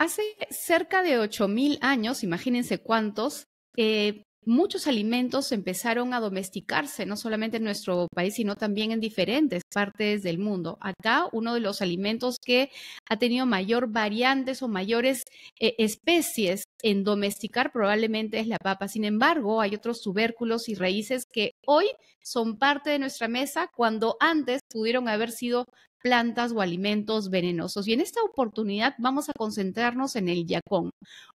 Hace cerca de 8.000 años, imagínense cuántos, eh, muchos alimentos empezaron a domesticarse, no solamente en nuestro país, sino también en diferentes partes del mundo. Acá uno de los alimentos que ha tenido mayor variantes o mayores eh, especies en domesticar probablemente es la papa. Sin embargo, hay otros tubérculos y raíces que hoy son parte de nuestra mesa cuando antes pudieron haber sido plantas o alimentos venenosos. Y en esta oportunidad vamos a concentrarnos en el yacón,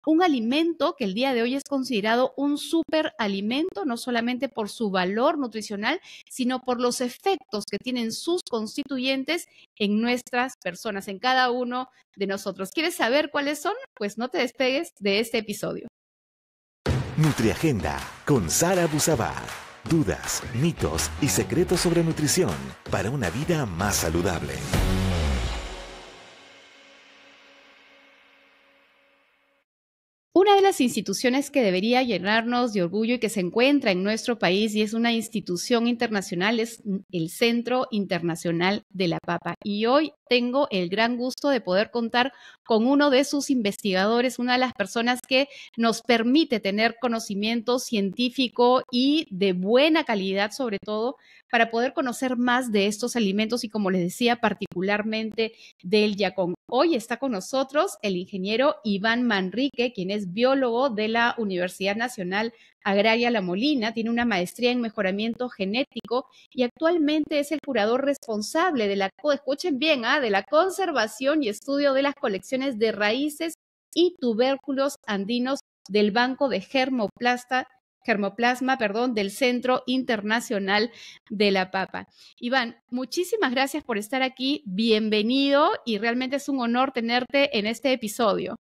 un alimento que el día de hoy es considerado un superalimento, no solamente por su valor nutricional, sino por los efectos que tienen sus constituyentes en nuestras personas, en cada uno de nosotros. ¿Quieres saber cuáles son? Pues no te despegues de este episodio. Nutriagenda con Sara Busaba dudas, mitos y secretos sobre nutrición para una vida más saludable. Una de las instituciones que debería llenarnos de orgullo y que se encuentra en nuestro país y es una institución internacional es el Centro Internacional de la Papa. Y hoy tengo el gran gusto de poder contar con uno de sus investigadores, una de las personas que nos permite tener conocimiento científico y de buena calidad sobre todo para poder conocer más de estos alimentos y como les decía particularmente del yacón. Hoy está con nosotros el ingeniero Iván Manrique, quien es biólogo de la Universidad Nacional Agraria La Molina, tiene una maestría en mejoramiento genético y actualmente es el curador responsable de la, escuchen bien, ¿ah? de la conservación y estudio de las colecciones de raíces y tubérculos andinos del Banco de Germoplasta germoplasma, perdón, del Centro Internacional de la Papa. Iván, muchísimas gracias por estar aquí, bienvenido y realmente es un honor tenerte en este episodio.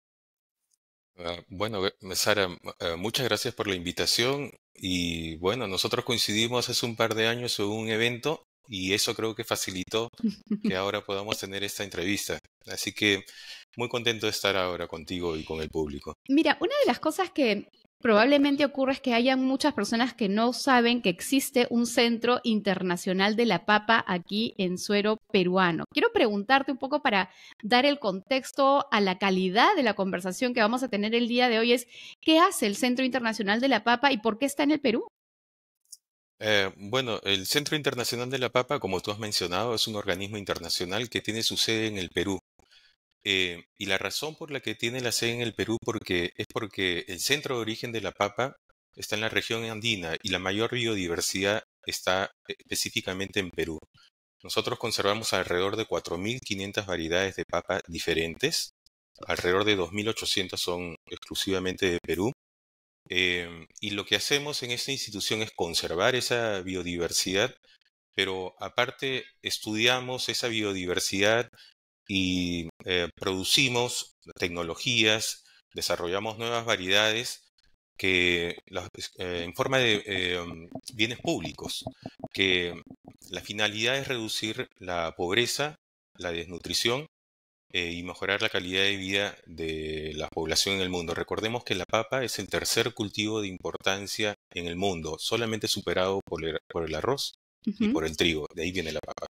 Ah, bueno, eh, Sara, eh, muchas gracias por la invitación y bueno, nosotros coincidimos hace un par de años en un evento y eso creo que facilitó que ahora podamos tener esta entrevista. Así que muy contento de estar ahora contigo y con el público. Mira, una de las cosas que probablemente ocurre es que hayan muchas personas que no saben que existe un centro internacional de la papa aquí en suero peruano. Quiero preguntarte un poco para dar el contexto a la calidad de la conversación que vamos a tener el día de hoy es ¿qué hace el Centro Internacional de la Papa y por qué está en el Perú? Eh, bueno, el Centro Internacional de la Papa, como tú has mencionado, es un organismo internacional que tiene su sede en el Perú. Eh, y la razón por la que tiene la sede en el Perú porque, es porque el centro de origen de la papa está en la región andina y la mayor biodiversidad está eh, específicamente en Perú. Nosotros conservamos alrededor de 4.500 variedades de papa diferentes, alrededor de 2.800 son exclusivamente de Perú. Em, y lo que hacemos en esta institución es conservar esa biodiversidad, pero aparte estudiamos esa biodiversidad y eh, producimos tecnologías, desarrollamos nuevas variedades que eh, en forma de eh, bienes públicos, que la finalidad es reducir la pobreza, la desnutrición y mejorar la calidad de vida de la población en el mundo. Recordemos que la papa es el tercer cultivo de importancia en el mundo, solamente superado por el, arroz y por el trigo. De ahí viene la papa.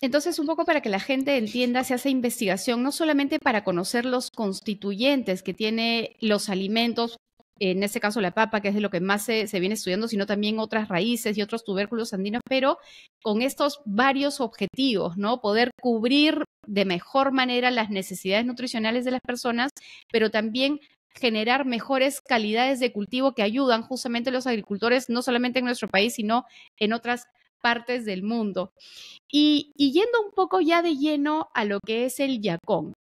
Entonces, un poco para que la gente entienda, se hace investigación no solamente para conocer los constituyentes que tiene los alimentos, en este caso la papa, que es de lo que más se, viene estudiando, sino también otras raíces y otros tubérculos andinos, pero con estos varios objetivos, ¿no? Poder cubrir de mejor manera las necesidades nutricionales de las personas, pero también generar mejores calidades de cultivo que ayudan justamente a los agricultores, no solamente en nuestro país, sino en otras partes del mundo. Y, yendo un poco ya de lleno a lo que es el yacón.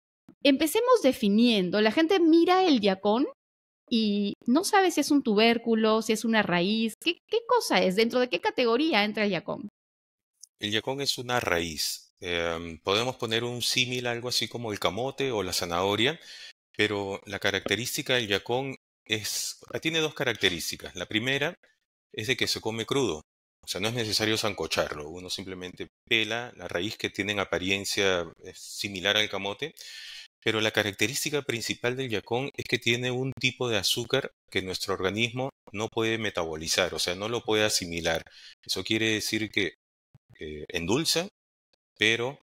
Empecemos definiendo, la gente mira el yacón y no sabe si es un tubérculo, si es una raíz, qué, cosa es, dentro de qué categoría entra el yacón. El yacón es una raíz. Em, podemos poner un símil, algo así como el camote o la zanahoria, pero la característica del yacón es, tiene dos características. La primera es de que se come crudo. O sea, no es necesario sancocharlo, uno simplemente pela la raíz que tiene apariencia eh, similar al camote, pero la característica principal del yacón es que tiene un tipo de azúcar que nuestro organismo no puede metabolizar, o sea, no lo puede asimilar. Eso quiere decir que eh, endulza, pero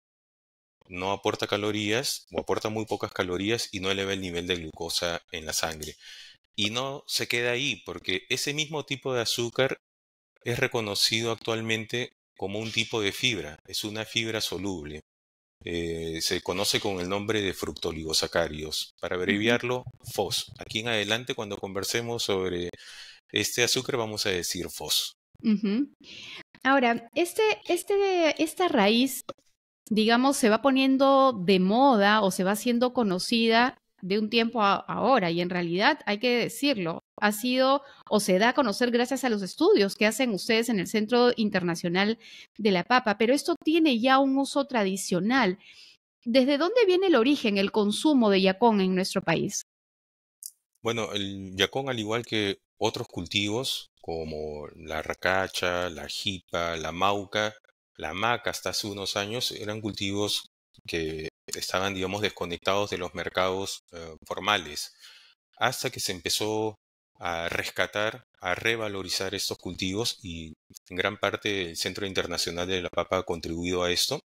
no aporta calorías o aporta muy pocas calorías y no eleva el nivel de glucosa en la sangre. Y no se queda ahí, porque ese mismo tipo de azúcar es reconocido actualmente como un tipo de fibra, es una fibra soluble. Eh, se conoce con el nombre de fructoligosacarios, Para abreviarlo, FOS. Aquí en adelante, cuando conversemos sobre este azúcar, vamos a decir FOS. Ahora, este, este, esta raíz, digamos, se va poniendo de moda o se va siendo conocida de un tiempo a ahora y en realidad hay que decirlo, ha sido o se da a conocer gracias a los estudios que hacen ustedes en el Centro Internacional de la Papa, pero esto tiene ya un uso tradicional. ¿Desde dónde viene el origen, el consumo de yacón en nuestro país? Bueno, el yacón, al igual que otros cultivos como la racacha, la jipa, la mauca, la maca hasta hace unos años eran cultivos que estaban, digamos, desconectados de los mercados eh, formales, hasta que se empezó a rescatar, a revalorizar estos cultivos y en gran parte el Centro Internacional de la Papa ha contribuido a esto.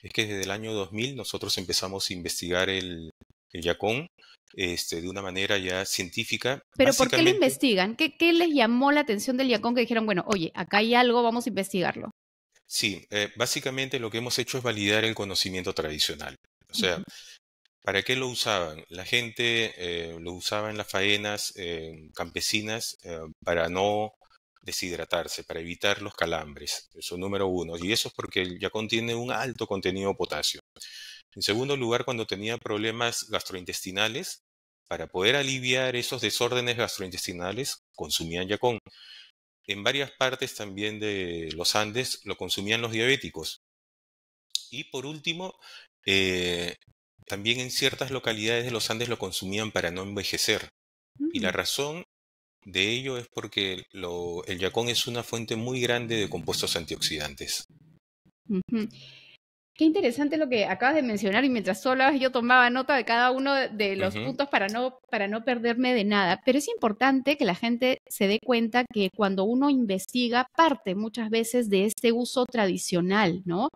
Es que desde el año 2000 nosotros empezamos a investigar el, el yacón este, de una manera ya científica. Pero ¿por qué lo investigan? ¿Qué, ¿Qué, les llamó la atención del yacón que dijeron, bueno, oye, acá hay algo, vamos a investigarlo? Sí, eh, básicamente lo que hemos hecho es validar el conocimiento tradicional. O sea, ¿para qué lo usaban? La gente eh, lo usaba en las faenas eh, campesinas para no deshidratarse, para evitar los calambres. Eso es número uno. Y eso es porque ya contiene un alto contenido de potasio. En segundo lugar, cuando tenía problemas gastrointestinales, para poder aliviar esos desórdenes gastrointestinales, consumían yacón en varias partes también de los Andes lo consumían los diabéticos. Y por último, eh, también en ciertas localidades de los Andes lo consumían para no envejecer. Y la mm. razón de ello es porque el yacón es una fuente muy grande de compuestos antioxidantes. Qué interesante lo que acabas de mencionar y mientras solas yo tomaba nota de cada uno de los puntos para no, para no perderme de nada, pero es importante que la gente se dé cuenta que cuando uno investiga parte muchas veces de este uso tradicional, ¿no?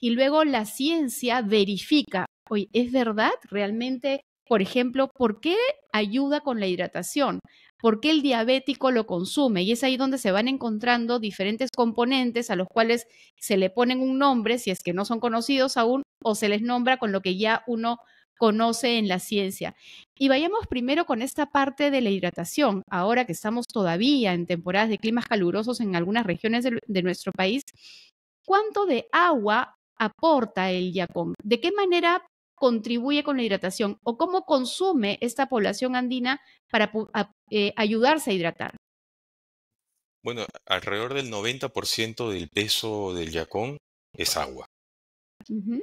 Y luego la ciencia verifica, oye, ¿es verdad realmente? Por ejemplo, ¿por qué ayuda con la hidratación? por qué el diabético lo consume. Y es ahí donde se van encontrando diferentes componentes a los cuales se le ponen un nombre, si es que no son conocidos aún, o se les nombra con lo que ya uno conoce en la ciencia. Y vayamos primero con esta parte de la hidratación, ahora que estamos todavía en temporadas de climas calurosos en algunas regiones de, nuestro país. ¿Cuánto de agua aporta el yacón? ¿De qué manera contribuye con la hidratación o cómo consume esta población andina para eh, ayudarse a hidratar? Bueno, alrededor del 90% del peso del yacón es agua. Eh,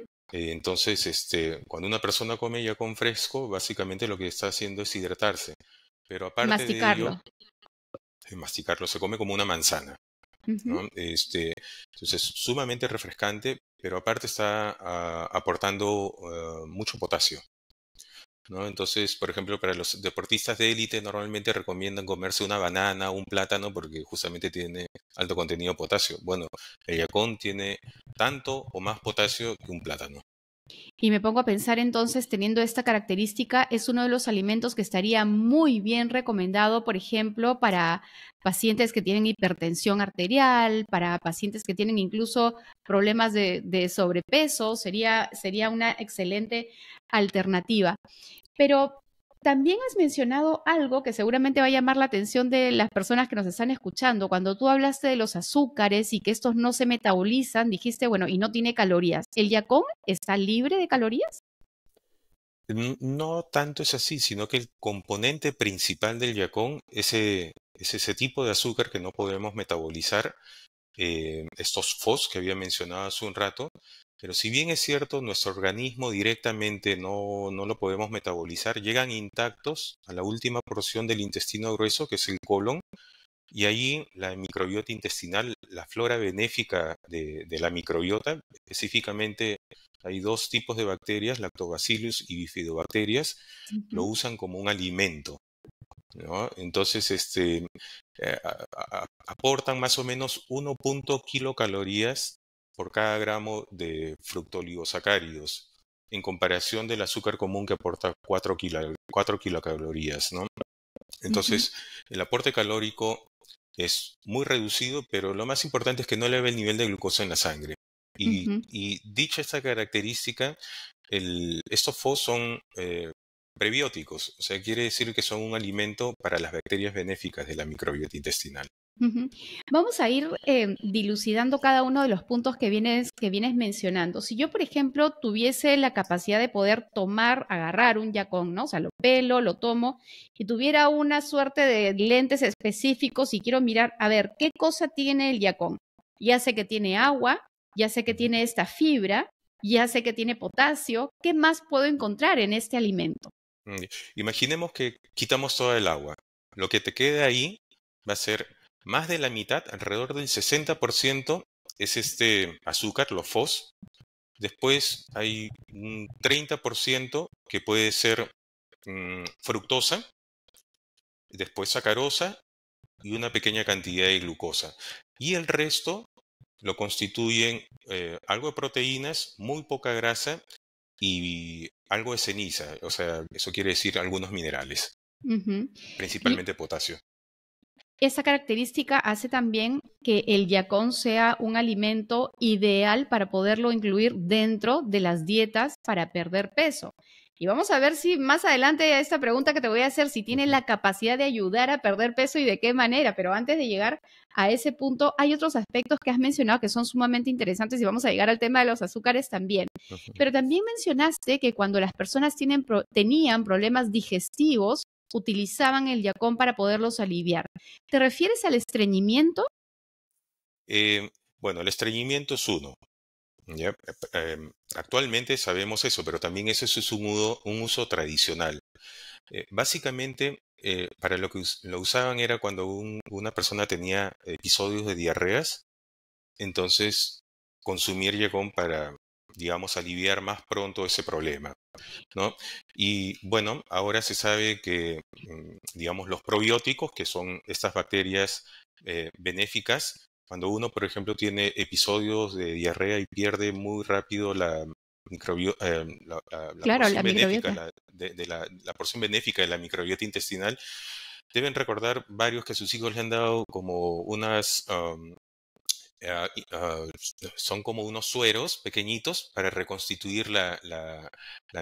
entonces, este, cuando una persona come yacón fresco, básicamente lo que está haciendo es hidratarse. Pero aparte masticarlo. masticarlo, se come como una manzana este, entonces, sumamente refrescante, pero aparte está ah, aportando ah, mucho potasio. Entonces, por ejemplo, para los deportistas de élite normalmente recomiendan comerse una banana, o un plátano, porque justamente tiene alto contenido de potasio. Bueno, el yacón tiene tanto o más potasio que un plátano. Y me pongo a pensar entonces, teniendo esta característica, es uno de los alimentos que estaría muy bien recomendado, por ejemplo, para pacientes que tienen hipertensión arterial, para pacientes que tienen incluso problemas de, sobrepeso, sería, sería una excelente alternativa. Pero también has mencionado algo que seguramente va a llamar la atención de las personas que nos están escuchando. Cuando tú hablaste de los azúcares y que estos no se metabolizan, dijiste, bueno, y no tiene calorías. ¿El yacón está libre de calorías? No tanto es así, sino que el componente principal del yacón es, ese tipo de azúcar que no podemos metabolizar, eh, estos FOS que había mencionado hace un rato, pero si bien es cierto, nuestro organismo directamente no, no, lo podemos metabolizar, llegan intactos a la última porción del intestino grueso, que es el colon, y ahí la microbiota intestinal, la flora benéfica de, la microbiota, específicamente hay dos tipos de bacterias, lactobacillus y bifidobacterias, lo usan como un alimento. Entonces, este, eh, aportan más o menos 1. kilocalorías por cada gramo de fructoligosacáridos en comparación del azúcar común que aporta 4, kilocalorías. ¿no? Entonces, el aporte calórico es muy reducido, pero lo más importante es que no eleva el nivel de glucosa en la sangre. Y, y dicha esta característica, el, estos FOS son eh, prebióticos, o sea, quiere decir que son un alimento para las bacterias benéficas de la microbiota intestinal. Vamos a ir eh, dilucidando cada uno de los puntos que vienes, que vienes mencionando. Si yo, por ejemplo, tuviese la capacidad de poder tomar, agarrar un yacón, ¿no? O sea, lo pelo, lo tomo, y tuviera una suerte de lentes específicos y quiero mirar, a ver, ¿qué cosa tiene el yacón? Ya sé que tiene agua, ya sé que tiene esta fibra, ya sé que tiene potasio, ¿qué más puedo encontrar en este alimento? Mm, Imaginemos que quitamos toda el agua. Lo que te queda ahí va a ser más de la mitad, alrededor del 60% es este azúcar, los fos. Después hay un 30% que puede ser mm, fructosa, después sacarosa y una pequeña cantidad de glucosa. Y el resto lo constituyen eh, algo de proteínas, muy poca grasa y algo de ceniza, o sea, eso quiere decir algunos minerales, principalmente potasio. Esta característica hace también que el yacón sea un alimento ideal para poderlo incluir dentro de las dietas para perder peso. Y vamos a ver si más adelante a esta pregunta que te voy a hacer, si tiene la capacidad de ayudar a perder peso y de qué manera. Pero antes de llegar a ese punto, hay otros aspectos que has mencionado que son sumamente interesantes y vamos a llegar al tema de los azúcares también. Pero también mencionaste que cuando las personas tienen, tenían problemas digestivos, utilizaban el yacón para poderlos aliviar. ¿Te refieres al estreñimiento? Eh, bueno, el estreñimiento es uno. Eh, em, Actualmente sabemos eso, pero también eso es un, uso, tradicional. Eh, básicamente, eh, para lo que lo usaban era cuando una persona tenía episodios de diarreas, entonces consumir yegón para, digamos, aliviar más pronto ese problema. Y bueno, ahora se sabe que, mm, digamos, los probióticos, que son estas bacterias eh, benéficas, cuando uno, por ejemplo, tiene episodios de diarrea y pierde muy rápido la, porción benéfica, De, la porción benéfica de la microbiota intestinal, deben recordar varios que sus hijos le han dado como unas ah, ah, son como unos sueros pequeñitos para reconstituir la,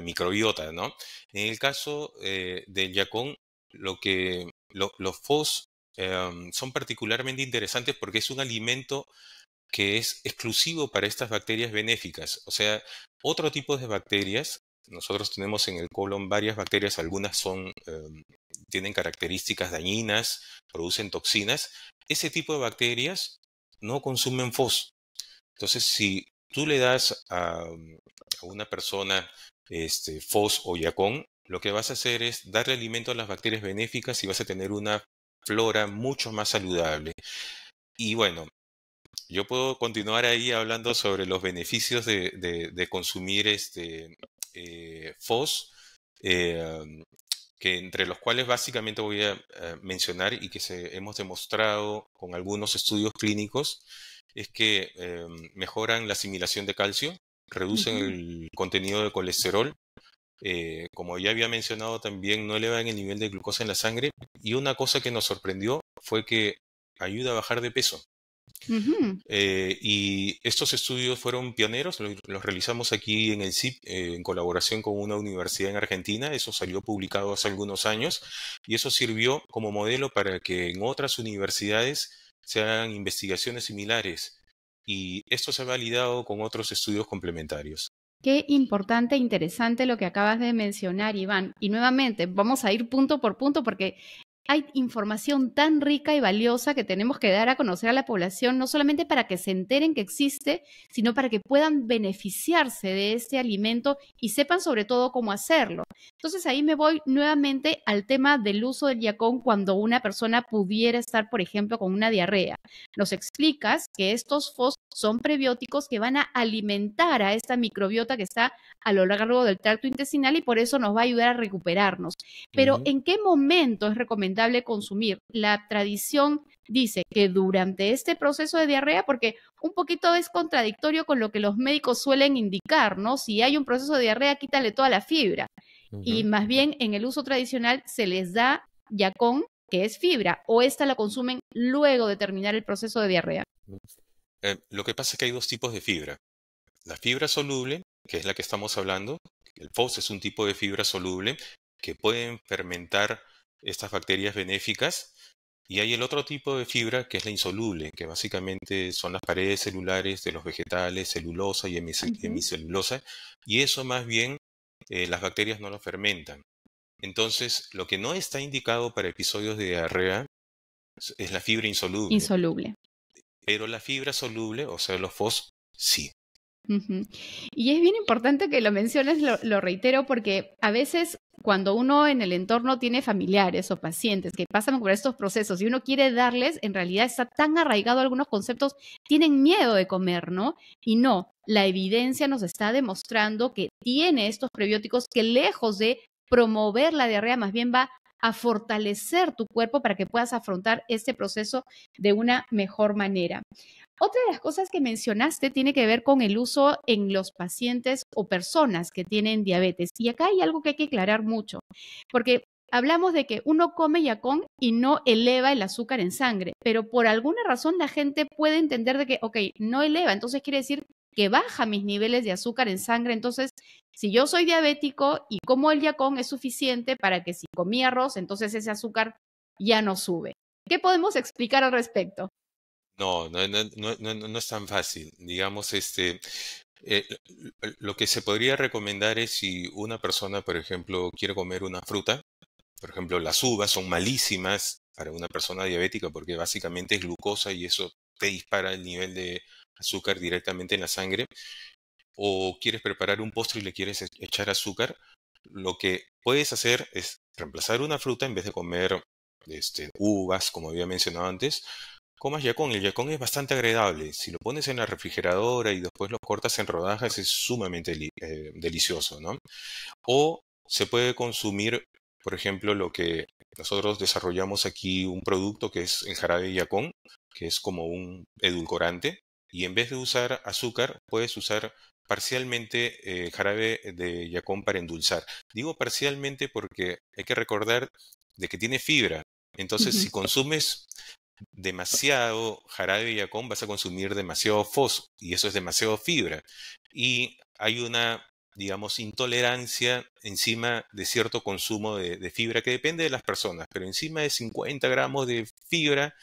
microbiota, ¿no? En el caso eh, del yacón, lo que los FOS Em, son particularmente interesantes porque es un alimento que es exclusivo para estas bacterias benéficas. O sea, otro tipo de bacterias, nosotros tenemos en el colon varias bacterias, algunas son, em, tienen características dañinas, producen toxinas. Ese tipo de bacterias no consumen fos. Entonces, si tú le das a, em, una persona este, fos o yacón, lo que vas a hacer es darle alimento a las bacterias benéficas y vas a tener una flora mucho más saludable. Y bueno, yo puedo continuar ahí hablando sobre los beneficios de, consumir este eh, FOS, eh, que entre los cuales básicamente voy a eh, mencionar y que se, hemos demostrado con algunos estudios clínicos, es que mejoran la asimilación de calcio, reducen el contenido de colesterol, eh, como ya había mencionado también, no elevan el nivel de glucosa en la sangre. Y una cosa que nos sorprendió fue que ayuda a bajar de peso. Eh, y estos estudios fueron pioneros, los, realizamos aquí en el CIP eh, en colaboración con una universidad en Argentina, eso salió publicado hace algunos años y eso sirvió como modelo para que en otras universidades se hagan investigaciones similares y esto se ha validado con otros estudios complementarios. Qué importante e interesante lo que acabas de mencionar, Iván. Y nuevamente, vamos a ir punto por punto porque hay información tan rica y valiosa que tenemos que dar a conocer a la población, no solamente para que se enteren que existe, sino para que puedan beneficiarse de este alimento y sepan sobre todo cómo hacerlo. Entonces ahí me voy nuevamente al tema del uso del yacón cuando una persona pudiera estar, por ejemplo, con una diarrea. Nos explicas que estos fos son prebióticos que van a alimentar a esta microbiota que está a lo largo del tracto intestinal y por eso nos va a ayudar a recuperarnos. Pero ¿en qué momento es recomendable? consumir. La tradición dice que durante este proceso de diarrea, porque un poquito es contradictorio con lo que los médicos suelen indicar, ¿no? Si hay un proceso de diarrea, quítale toda la fibra. Y más bien en el uso tradicional se les da yacón, que es fibra, o esta la consumen luego de terminar el proceso de diarrea. Eh, lo que pasa es que hay dos tipos de fibra. La fibra soluble, que es la que estamos hablando, el FOS es un tipo de fibra soluble que pueden fermentar estas bacterias benéficas. Y hay el otro tipo de fibra que es la insoluble, que básicamente son las paredes celulares de los vegetales, celulosa y hemicelulosa, y eso más bien eh, las bacterias no lo fermentan. Entonces, lo que no está indicado para episodios de diarrea es la fibra insoluble. Insoluble. Pero la fibra soluble, o sea, los FOS, sí. Y es bien importante que lo menciones, lo, reitero, porque a veces cuando uno en el entorno tiene familiares o pacientes que pasan por estos procesos y uno quiere darles, en realidad está tan arraigado algunos conceptos, tienen miedo de comer, ¿no? Y no, la evidencia nos está demostrando que tiene estos prebióticos que lejos de promover la diarrea, más bien va a fortalecer tu cuerpo para que puedas afrontar este proceso de una mejor manera. Otra de las cosas que mencionaste tiene que ver con el uso en los pacientes o personas que tienen diabetes. Y acá hay algo que hay que aclarar mucho, porque hablamos de que uno come yacón y no eleva el azúcar en sangre, pero por alguna razón la gente puede entender de que, ok, no eleva, entonces quiere decir que baja mis niveles de azúcar en sangre. Entonces, si yo soy diabético y como el yacón es suficiente para que si comí arroz, entonces ese azúcar ya no sube. ¿Qué podemos explicar al respecto? No, no, no, no, no es tan fácil. Digamos, este, eh, lo que se podría recomendar es si una persona, por ejemplo, quiere comer una fruta, por ejemplo, las uvas son malísimas para una persona diabética porque básicamente es glucosa y eso te dispara el nivel de azúcar directamente en la sangre. O quieres preparar un postre y le quieres e-, echar azúcar, lo que puedes hacer es reemplazar una fruta en vez de comer este, uvas, como había mencionado antes, comas yacón. El yacón es bastante agradable. Si lo pones en la refrigeradora y después lo cortas en rodajas es sumamente eh, delicioso, ¿no? O se puede consumir, por ejemplo, lo que nosotros desarrollamos aquí un producto que es el jarabe de yacón, que es como un edulcorante. Y en vez de usar azúcar, puedes usar parcialmente eh, jarabe de yacón para endulzar. Digo parcialmente porque hay que recordar de que tiene fibra. Entonces, si consumes demasiado jarabe y Yacón vas a consumir demasiado foso y eso es demasiado fibra. Y hay una, digamos, intolerancia encima de cierto consumo de, de fibra que depende de las personas, pero encima de 50 gramos de fibra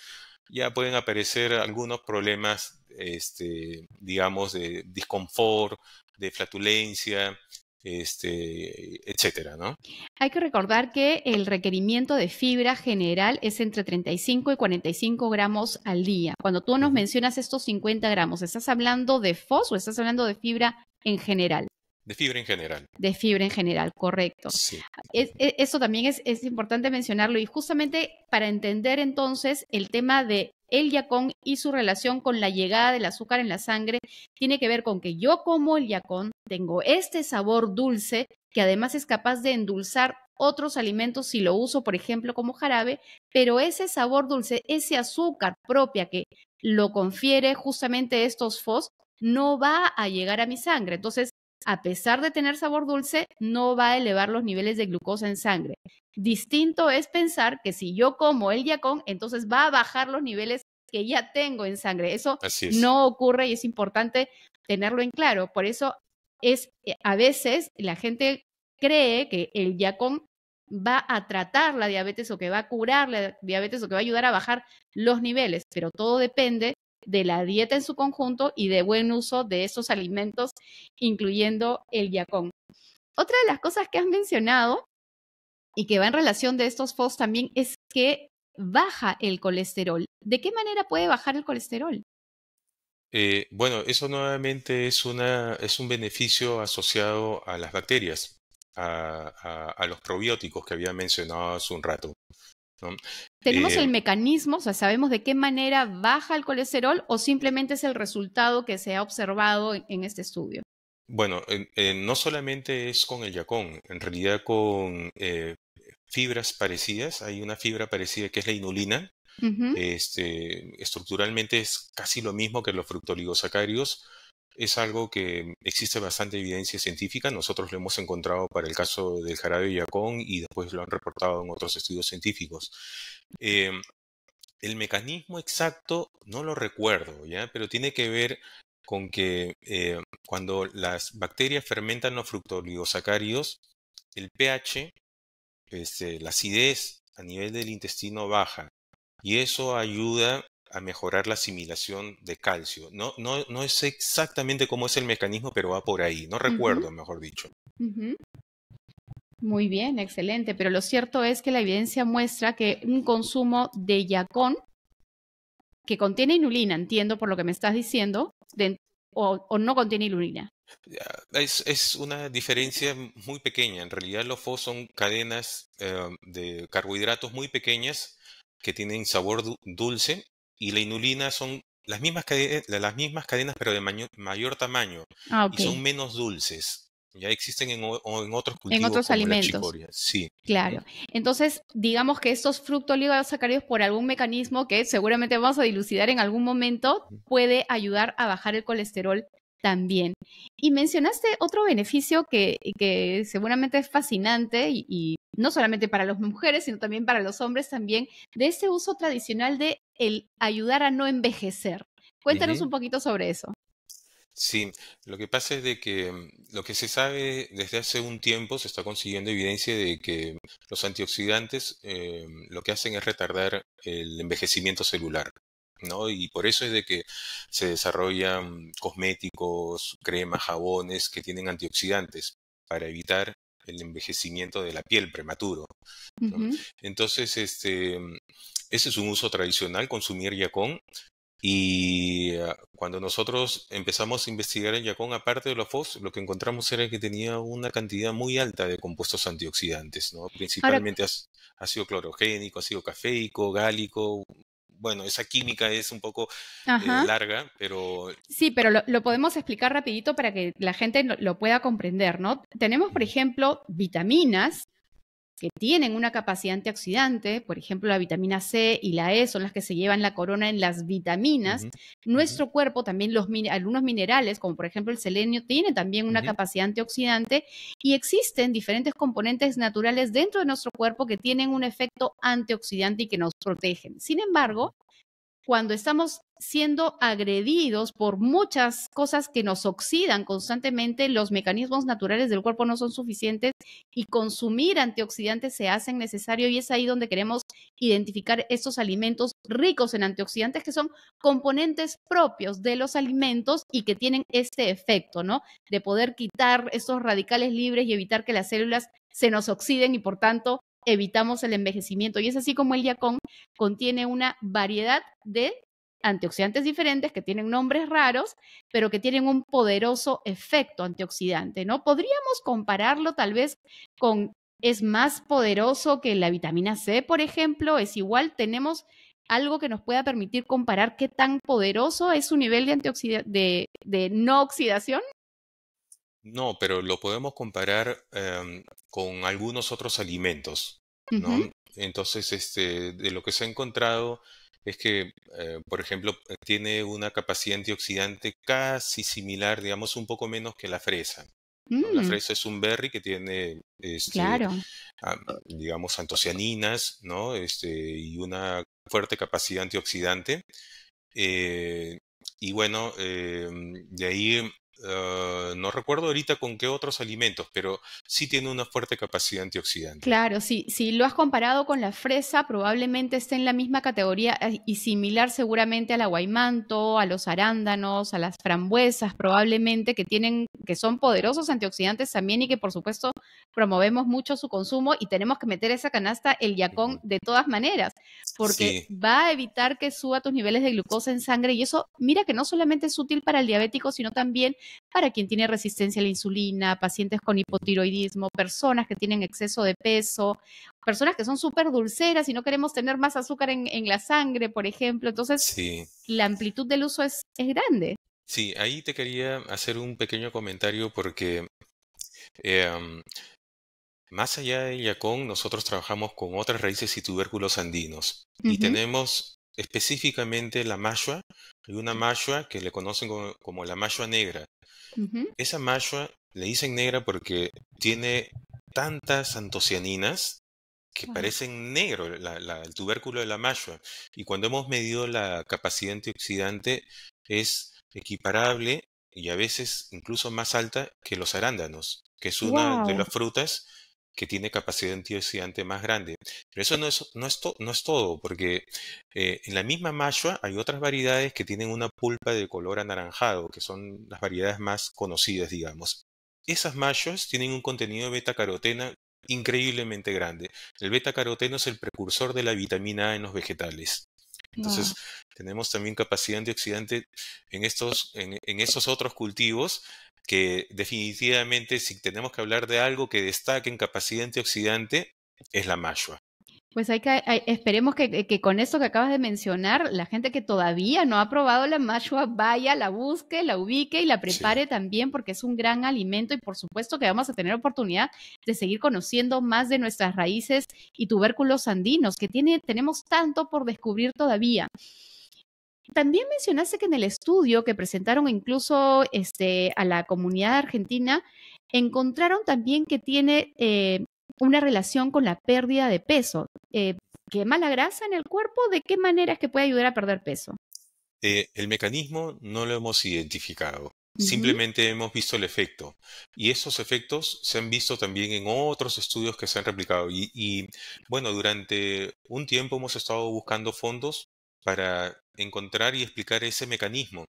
ya pueden aparecer algunos problemas, este, digamos, de disconfort, de flatulencia, este, etcétera, ¿no? Hay que recordar que el requerimiento de fibra general es entre 35 y 45 gramos al día. Cuando tú nos mencionas estos 50 gramos, ¿estás hablando de FOS o estás hablando de fibra en general? De fibra en general. De fibra en general, correcto. Sí. E, eso también es importante mencionarlo y justamente para entender entonces el tema de el yacón y su relación con la llegada del azúcar en la sangre tiene que ver con que yo como el yacón, tengo este sabor dulce que además es capaz de endulzar otros alimentos si lo uso, por ejemplo, como jarabe, pero ese sabor dulce, ese azúcar propia que lo confiere justamente estos fos, no va a llegar a mi sangre. Entonces, a pesar de tener sabor dulce, no va a elevar los niveles de glucosa en sangre. Distinto es pensar que si yo como el yacón, entonces va a bajar los niveles que ya tengo en sangre. Eso no ocurre y es importante tenerlo en claro. Por eso es a veces la gente cree que el yacón va a tratar la diabetes o que va a curar la diabetes o que va a ayudar a bajar los niveles, pero todo depende de la dieta en su conjunto y de buen uso de esos alimentos, incluyendo el yacón. Otra de las cosas que has mencionado y que va en relación de estos FOS también es que baja el colesterol. ¿De qué manera puede bajar el colesterol? Eh, bueno, eso nuevamente es, una, es un beneficio asociado a las bacterias, a, a los probióticos que había mencionado hace un rato. Tenemos eh, el mecanismo, o sea, sabemos de qué manera baja el colesterol o simplemente es el resultado que se ha observado en, este estudio. Bueno, no solamente es con el yacón, en realidad con eh, fibras parecidas, hay una fibra parecida que es la inulina, este, estructuralmente es casi lo mismo que los fructoligosacarios, es algo que existe bastante evidencia científica. Nosotros lo hemos encontrado para el caso del jarabe Yacón y después lo han reportado en otros estudios científicos. Eh, el mecanismo exacto no lo recuerdo, ¿ya? pero tiene que ver con que eh, cuando las bacterias fermentan los fructoligosacáridos, el pH, este, la acidez a nivel del intestino baja y eso ayuda mejorar la asimilación de calcio. No, no, no es exactamente cómo es el mecanismo, pero va por ahí. No recuerdo, mejor dicho. Muy bien, excelente. Pero lo cierto es que la evidencia muestra que un consumo de yacón que contiene inulina, entiendo por lo que me estás diciendo, o, no contiene inulina. Es, una diferencia muy pequeña. En realidad los FOS son cadenas eh, de carbohidratos muy pequeñas que tienen sabor dulce y la inulina son las mismas, cadenas, las mismas cadenas, pero de mayor, tamaño ah, y son menos dulces. Ya existen en, otros cultivos. En otros alimentos. sí. Claro. Entonces, digamos que estos fructooligosacáridos, por algún mecanismo que seguramente vamos a dilucidar en algún momento, puede ayudar a bajar el colesterol también. Y mencionaste otro beneficio que, que seguramente es fascinante y, no solamente para las mujeres, sino también para los hombres también, de ese uso tradicional de el ayudar a no envejecer. Cuéntanos un poquito sobre eso. Sí, lo que pasa es de que mm, lo que se sabe desde hace un tiempo se está consiguiendo evidencia de que los antioxidantes eh, lo que hacen es retardar el envejecimiento celular. Y por eso es de que se desarrollan cosméticos, cremas, jabones que tienen antioxidantes para evitar el envejecimiento de la piel prematuro. Entonces, este, mm, ese es un uso tradicional, consumir yacón. Y ah, cuando nosotros empezamos a investigar el yacón, aparte de los FOS, lo que encontramos era que tenía una cantidad muy alta de compuestos antioxidantes, ¿no? principalmente ácido clorogénico, ácido cafeico, gálico, bueno, esa química es un poco eh, larga, pero... Sí, pero lo, podemos explicar rapidito para que la gente lo pueda comprender, ¿no? Tenemos, por ejemplo, vitaminas que tienen una capacidad antioxidante, por ejemplo, la vitamina C y la E son las que se llevan la corona en las vitaminas. Nuestro cuerpo también los algunos minerales, como por ejemplo el selenio, tiene también una capacidad antioxidante y existen diferentes componentes naturales dentro de nuestro cuerpo que tienen un efecto antioxidante y que nos protegen. Sin embargo, cuando estamos siendo agredidos por muchas cosas que nos oxidan constantemente, los mecanismos naturales del cuerpo no son suficientes y consumir antioxidantes se hacen necesario y es ahí donde queremos identificar estos alimentos ricos en antioxidantes que son componentes propios de los alimentos y que tienen este efecto, ¿no? De poder quitar esos radicales libres y evitar que las células se nos oxiden y por tanto evitamos el envejecimiento. Y es así como el yacón contiene una variedad de antioxidantes diferentes que tienen nombres raros, pero que tienen un poderoso efecto antioxidante, ¿no? Podríamos compararlo tal vez con es más poderoso que la vitamina C, por ejemplo, es igual, tenemos algo que nos pueda permitir comparar qué tan poderoso es su nivel de, de, de no oxidación. No, pero lo podemos comparar em, con algunos otros alimentos, ¿no? Entonces, este, de lo que se ha encontrado es que, eh, por ejemplo, eh, tiene una capacidad antioxidante casi similar, digamos, un poco menos que la fresa. La mm. fresa es un berry que tiene, este, claro. digamos, antocianinas, ¿no? Este, y una fuerte capacidad antioxidante. Eh, y bueno, em, de ahí eh, no recuerdo ahorita con qué otros alimentos, pero sí tiene una fuerte capacidad antioxidante. Claro, sí, si lo has comparado con la fresa, probablemente esté en la misma categoría eh, y similar seguramente al aguaymanto, a los arándanos, a las frambuesas, probablemente que tienen, que son poderosos antioxidantes también y que por supuesto promovemos mucho su consumo y tenemos que meter esa canasta el yacón de todas maneras, porque va a evitar que suba tus niveles de glucosa en sangre y eso, mira que no solamente es útil para el diabético, sino también para quien tiene resistencia a la insulina, pacientes con hipotiroidismo, personas que tienen exceso de peso, personas que son súper dulceras y no queremos tener más azúcar en, la sangre, por ejemplo. Entonces, la amplitud del uso es, grande. Sí, ahí te quería hacer un pequeño comentario porque em, más allá de Yacón, nosotros trabajamos con otras raíces y tubérculos andinos y tenemos específicamente la mashua. Hay una mashua que le conocen como, la mashua negra. Esa mashua le dicen negra porque tiene tantas antocianinas que parecen negro el tubérculo de la mashua. Y cuando hemos medido la capacidad antioxidante es equiparable y a veces incluso más alta que los arándanos, que es una de las frutas que tiene capacidad antioxidante más grande. Pero eso no es, no es, no es todo, porque eh, en la misma mashua hay otras variedades que tienen una pulpa de color anaranjado, que son las variedades más conocidas, digamos. Esas mashuas tienen un contenido de beta-carotena increíblemente grande. El beta-caroteno es el precursor de la vitamina A en los vegetales. Entonces, tenemos también capacidad antioxidante en estos, en, en estos otros cultivos que definitivamente si tenemos que hablar de algo que destaque en capacidad antioxidante es la mashua. Pues hay que, esperemos que, con esto que acabas de mencionar, la gente que todavía no ha probado la mashua vaya, la busque, la ubique y la prepare también porque es un gran alimento y por supuesto que vamos a tener oportunidad de seguir conociendo más de nuestras raíces y tubérculos andinos que tiene, tenemos tanto por descubrir todavía. También mencionaste que en el estudio que presentaron incluso este, a la comunidad argentina, encontraron también que tiene eh, una relación con la pérdida de peso. Eh, ¿Quema la grasa en el cuerpo? ¿De qué manera es que puede ayudar a perder peso? Eh, el mecanismo no lo hemos identificado. Simplemente hemos visto el efecto. Y esos efectos se han visto también en otros estudios que se han replicado. y bueno, durante un tiempo hemos estado buscando fondos para encontrar y explicar ese mecanismo.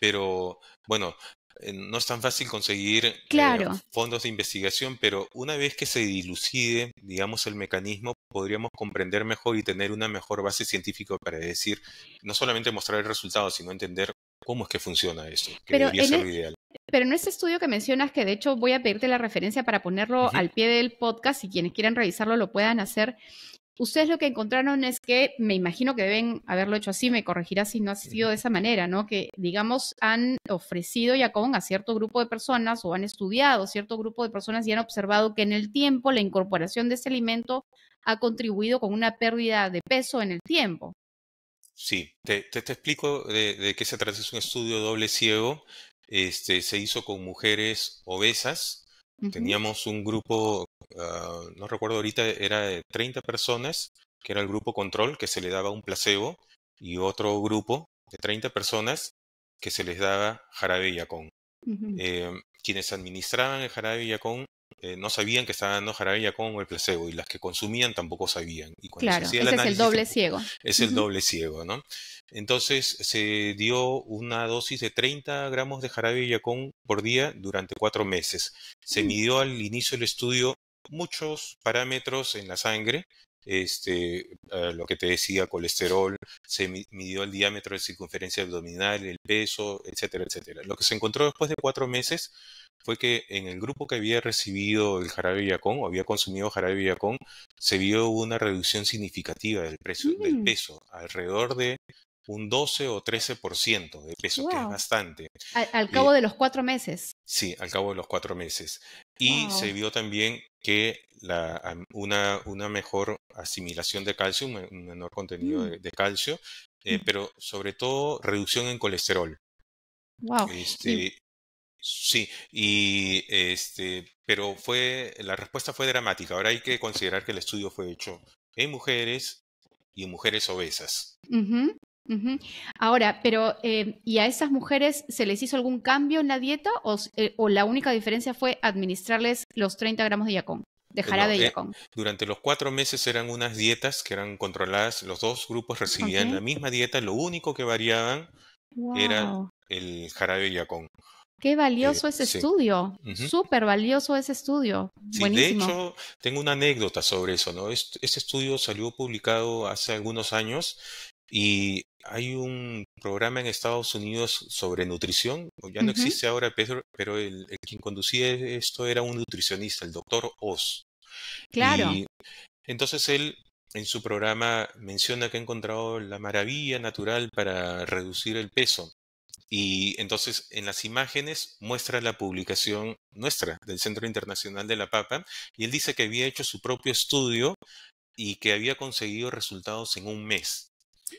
Pero bueno, eh, no es tan fácil conseguir eh, fondos de investigación, pero una vez que se dilucide, digamos, el mecanismo, podríamos comprender mejor y tener una mejor base científica para decir, no solamente mostrar el resultado, sino entender cómo es que funciona eso, e pero en este estudio que mencionas, que de hecho voy a pedirte la referencia para ponerlo al pie del podcast y quienes quieran revisarlo lo puedan hacer, ustedes lo que encontraron es que, me imagino que deben haberlo hecho así, me corregirá si no ha sido de esa manera, ¿no? Que, digamos, han ofrecido Yacón a cierto grupo de personas o han estudiado cierto grupo de personas y han observado que en el tiempo la incorporación de ese alimento ha contribuido con una pérdida de peso en el tiempo. Sí, te, te, explico de, de, qué se trata. Es un estudio doble ciego. Este, se hizo con mujeres obesas Teníamos un grupo, ah, no recuerdo ahorita, era de 30 personas, que era el grupo control, que se le daba un placebo, y otro grupo de 30 personas que se les daba jarabe y acón. Eh, quienes administraban el jarabe y acón, eh, no sabían que estaban dando jarabe o el placebo y las que consumían tampoco sabían. Y claro, es el doble ciego. Es el doble ciego, ¿no? Entonces se dio una dosis de 30 gramos de jarabe yacón por día durante cuatro meses. Se mm. midió al inicio del estudio muchos parámetros en la sangre este, eh, lo que te decía, colesterol, se midió el diámetro de circunferencia abdominal, el peso, etcétera, etcétera. Lo que se encontró después de cuatro meses fue que en el grupo que había recibido el jarabe Villacón o había consumido jarabe Villacón, se vio una reducción significativa del, mm. peso, alrededor de un 12 o 13% de peso, que es bastante. Al, eh, cabo de los cuatro meses. Sí, al cabo de los cuatro meses. Y se vio también que la, una, una, mejor asimilación de calcio, un menor contenido mm. de, calcio, eh, mm. pero sobre todo reducción en colesterol. Wow. Este, Sí, y este, pero fue, la respuesta fue dramática. Ahora hay que considerar que el estudio fue hecho en mujeres y en mujeres obesas. Ahora, pero eh, ¿y a esas mujeres se les hizo algún cambio en la dieta o, eh, la única diferencia fue administrarles los 30 gramos de yacón? Dejará de eh, yacón. durante los cuatro meses eran unas dietas que eran controladas, los dos grupos recibían la misma dieta, lo único que variaban era el jarabe de yacón. Qué valioso ese estudio, súper valioso ese estudio. De hecho, tengo una anécdota sobre eso, ¿no? ese estudio salió publicado hace algunos años y hay un programa en Estados Unidos sobre nutrición, ya no existe ahora, peso, pero el, quien conducía esto era un nutricionista, el doctor Oz. Claro. entonces él en su programa menciona que ha encontrado la maravilla natural para reducir el peso. Y entonces en las imágenes muestra la publicación nuestra del Centro Internacional de la Papa y él dice que había hecho su propio estudio y que había conseguido resultados en un mes.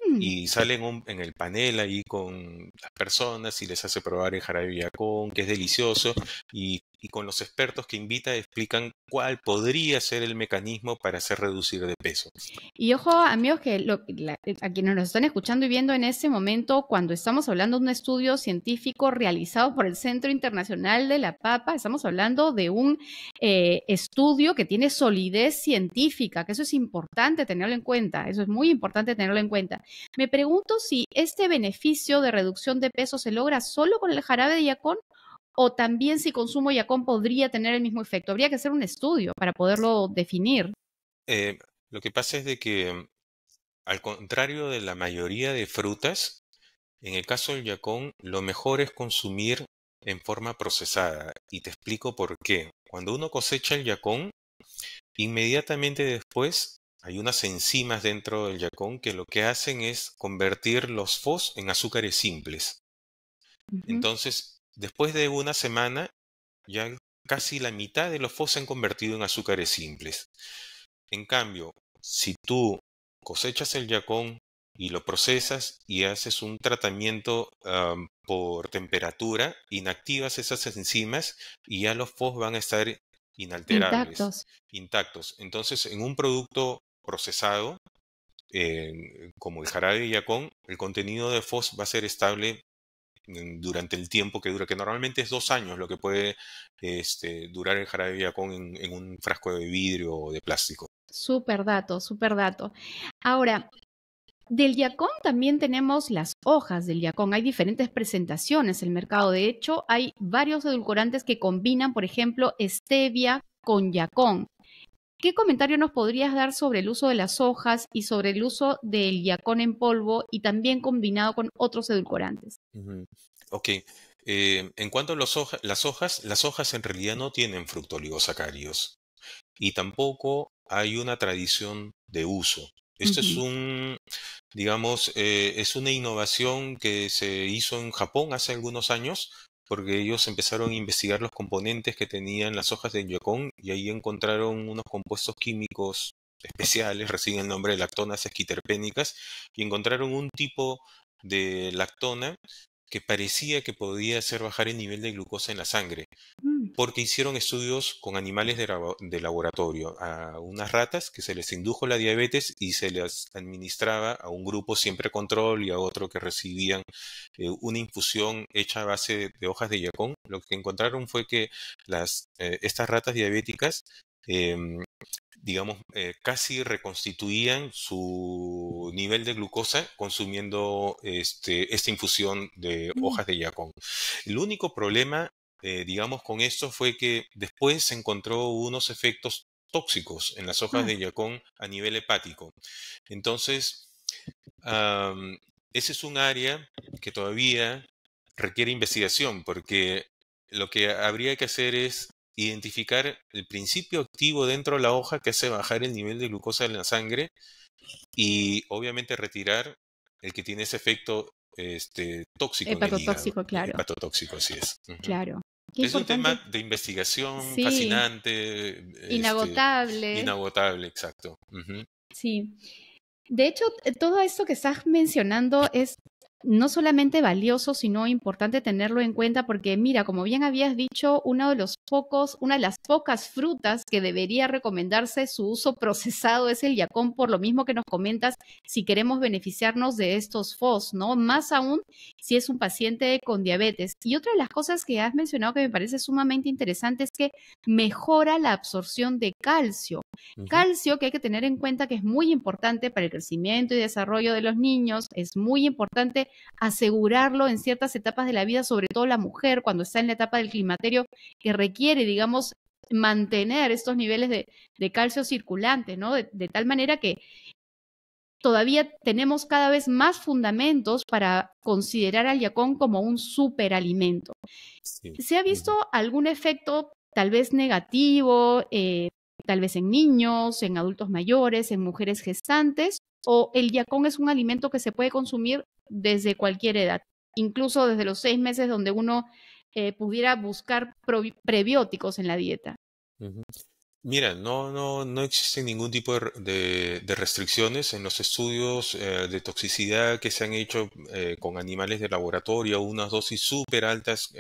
Mm. y salen en, el panel ahí con las personas y les hace probar el jarabe yacón, que es delicioso, y y con los expertos que invita explican cuál podría ser el mecanismo para hacer reducir de peso. Y ojo, amigos, que lo, eh, a quienes nos están escuchando y viendo en este momento, cuando estamos hablando de un estudio científico realizado por el Centro Internacional de la Papa, estamos hablando de un eh, estudio que tiene solidez científica, que eso es importante tenerlo en cuenta, eso es muy importante tenerlo en cuenta. Me pregunto si este beneficio de reducción de peso se logra solo con el jarabe de yacón o también si consumo Yacón podría tener el mismo efecto. Habría que hacer un estudio para poderlo definir. Eh, lo que pasa es de que, al contrario de la mayoría de frutas, en el caso del Yacón, lo mejor es consumir en forma procesada. Y te explico por qué. Cuando uno cosecha el Yacón, inmediatamente después hay unas enzimas dentro del yacón que lo que hacen es convertir los fos en azúcares simples. Entonces, Después de una semana, ya casi la mitad de los FOS se han convertido en azúcares simples. En cambio, si tú cosechas el yacón y lo procesas y haces un tratamiento por temperatura, inactivas esas enzimas y ya los FOS van a estar inalterables, intactos. intactos. Entonces, en un producto procesado, eh, como el jarabe de yacón, el contenido de FOS va a ser estable durante el tiempo que dura, que normalmente es dos años lo que puede este, durar el jarabe de yacón en, un frasco de vidrio o de plástico. super dato, super dato. Ahora, del yacón también tenemos las hojas del yacón. Hay diferentes presentaciones en el mercado. De hecho, hay varios edulcorantes que combinan, por ejemplo, stevia con yacón. ¿Qué comentario nos podrías dar sobre el uso de las hojas y sobre el uso del yacón en polvo y también combinado con otros edulcorantes? Ok. Eh, en cuanto a las hojas, las hojas en realidad no tienen fructoligosacáridos y tampoco hay una tradición de uso. Esto es un, digamos, eh, es una innovación que se hizo en Japón hace algunos años porque ellos empezaron a investigar los componentes que tenían las hojas de yacón, y ahí encontraron unos compuestos químicos especiales, reciben el nombre de lactonas esquiterpénicas, y encontraron un tipo de lactona que parecía que podía hacer bajar el nivel de glucosa en la sangre, mm. porque hicieron estudios con animales de, laboratorio, a unas ratas que se les indujo la diabetes y se les administraba a un grupo siempre control y a otro que recibían eh, una infusión hecha a base de, hojas de yacón. Lo que encontraron fue que las, eh, estas ratas diabéticas em, digamos, eh, casi reconstituían su nivel de glucosa consumiendo este, esta infusión de mm. hojas de yacón. El único problema, eh, digamos, con esto fue que después se encontró unos efectos tóxicos en las hojas ah. de yacón a nivel hepático. Entonces, ese es un área que todavía requiere investigación porque lo que habría que hacer es identificar el principio activo dentro de la hoja que hace bajar el nivel de glucosa en la sangre y obviamente retirar el que tiene ese efecto este, tóxico. Hepatotóxico, claro. Hepatotóxico, así es. Claro. es un tema de investigación fascinante. Este, inagotable. inagotable, exacto. Sí. De hecho, todo esto que estás mencionando es no solamente valioso, sino importante tenerlo en cuenta porque, mira, como bien habías dicho, uno de los pocos, una de las pocas frutas que debería recomendarse su uso procesado es el yacón, por lo mismo que nos comentas, si queremos beneficiarnos de estos FOS, ¿no? Más aún si es un paciente con diabetes. Y otra de las cosas que has mencionado que me parece sumamente interesante es que mejora la absorción de calcio. Calcio que hay que tener en cuenta que es muy importante para el crecimiento y desarrollo de los niños, es muy importante asegurarlo en ciertas etapas de la vida, sobre todo la mujer, cuando está en la etapa del climaterio, que requiere, digamos, mantener estos niveles de, calcio circulante, ¿no? De, tal manera que todavía tenemos cada vez más fundamentos para considerar al yacón como un superalimento. ¿Se ha visto algún efecto tal vez negativo eh, tal vez en niños, en adultos mayores, en mujeres gestantes, o el yacón es un alimento que se puede consumir desde cualquier edad, incluso desde los seis meses donde uno eh, pudiera buscar prebióticos en la dieta. Mira, no, no, no existen ningún tipo de, restricciones en los estudios eh, de toxicidad que se han hecho eh, con animales de laboratorio, unas dosis súper altas,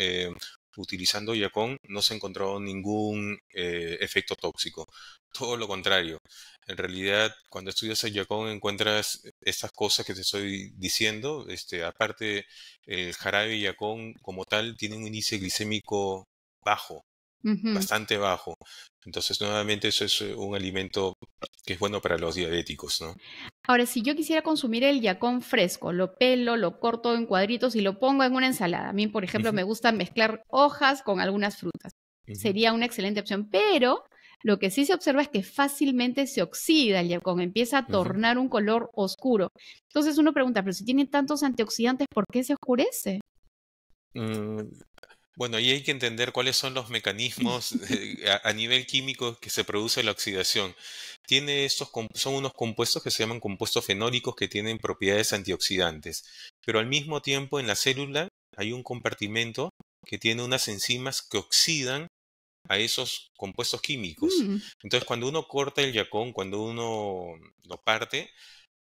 utilizando yacón no se encontró ningún eh, efecto tóxico. Todo lo contrario. En realidad, cuando estudias el yacón encuentras estas cosas que te estoy diciendo. Este, aparte, el jarabe yacón como tal tiene un índice glicémico bajo, bastante bajo. Entonces, nuevamente, eso es eh, un alimento que es bueno para los diabéticos, ¿no? Ahora, si yo quisiera consumir el yacón fresco, lo pelo, lo corto en cuadritos y lo pongo en una ensalada. A mí, por ejemplo, me gusta mezclar hojas con algunas frutas. Sería una excelente opción, pero lo que sí se observa es que fácilmente se oxida el yacón, empieza a tornar un color oscuro. Entonces uno pregunta, pero si tiene tantos antioxidantes, ¿por qué se oscurece? Mm, bueno, ahí hay que entender cuáles son los mecanismos eh, a, nivel químico que se produce la oxidación. Tiene son unos compuestos que se llaman compuestos fenólicos que tienen propiedades antioxidantes, pero al mismo tiempo en la célula hay un compartimento que tiene unas enzimas que oxidan a esos compuestos químicos. Mm. Entonces, cuando uno corta el yacón, cuando uno lo parte,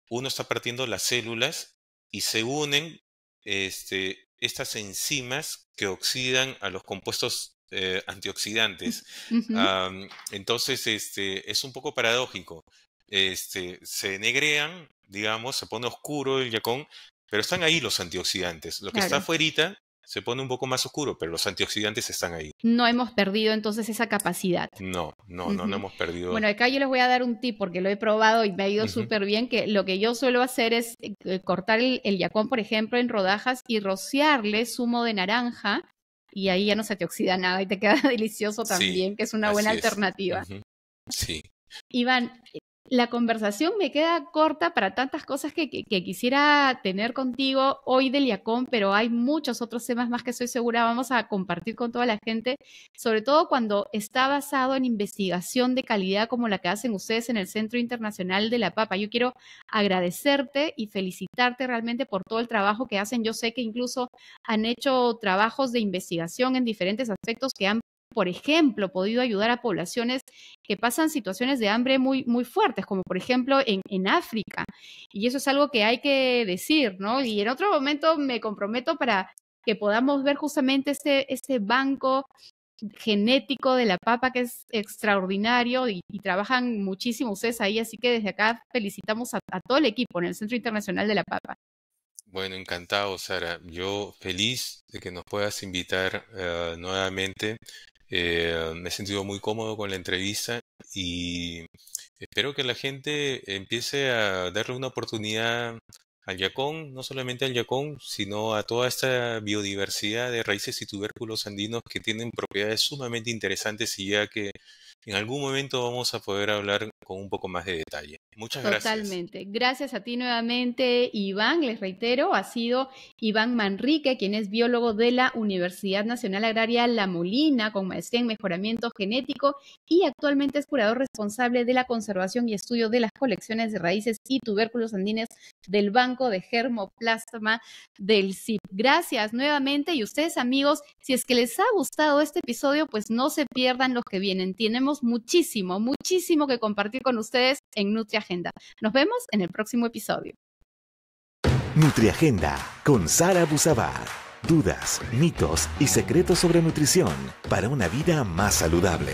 uno está partiendo las células y se unen este, estas enzimas que oxidan a los compuestos eh, mm, antioxidantes. entonces, este, es un poco paradójico. Este, se negrean, digamos, se pone oscuro el yacón, pero están ahí los antioxidantes. Lo que está afuera se pone un poco más oscuro, pero los antioxidantes están ahí. No hemos perdido entonces esa capacidad. No, no, no, hemos perdido. Bueno, acá yo les voy a dar un tip porque lo he probado y me ha ido súper bien, que lo que yo suelo hacer es eh, eh, cortar el, yacón, por ejemplo, en rodajas y rociarle zumo de naranja y ahí ya no se te oxida nada y te queda delicioso también, que es una buena alternativa. Sí. Iván, la conversación me queda corta para tantas cosas que, quisiera tener contigo hoy del IACOM, pero hay muchos otros temas más que soy segura vamos a compartir con toda la gente, sobre todo cuando está basado en investigación de calidad como la que hacen ustedes en el Centro Internacional de la Papa. Yo quiero agradecerte y felicitarte realmente por todo el trabajo que hacen. Yo sé que incluso han hecho trabajos de investigación en diferentes aspectos que han por ejemplo, podido ayudar a poblaciones que pasan situaciones de hambre muy, muy fuertes, como por ejemplo en, África. Y eso es algo que hay que decir, ¿no? Y en otro momento me comprometo para que podamos ver justamente este, banco genético de la papa que es extraordinario y, trabajan muchísimo ustedes ahí, así que desde acá felicitamos a, todo el equipo en el Centro Internacional de la Papa. Bueno, encantado, Sara. Yo feliz de que nos puedas invitar eh, nuevamente. Eh, me he sentido muy cómodo con la entrevista y espero que la gente empiece a darle una oportunidad al yacón, no solamente al yacón, sino a toda esta biodiversidad de raíces y tubérculos andinos que tienen propiedades sumamente interesantes y ya que en algún momento vamos a poder hablar con un poco más de detalle. Muchas gracias. Totalmente. Gracias a ti nuevamente, Iván. Les reitero, ha sido Iván Manrique, quien es biólogo de la Universidad Nacional Agraria La Molina, con maestría en mejoramiento genético y actualmente es curador responsable de la conservación y estudio de las colecciones de raíces y tubérculos andines del Banco de germoplasma del CIP. Gracias nuevamente y ustedes amigos, si es que les ha gustado este episodio, pues no se pierdan los que vienen. Tenemos muchísimo, muchísimo que compartir con ustedes en Agenda. Nos vemos en el próximo episodio. Agenda con Sara Busaba, Dudas, mitos y secretos sobre nutrición para una vida más saludable.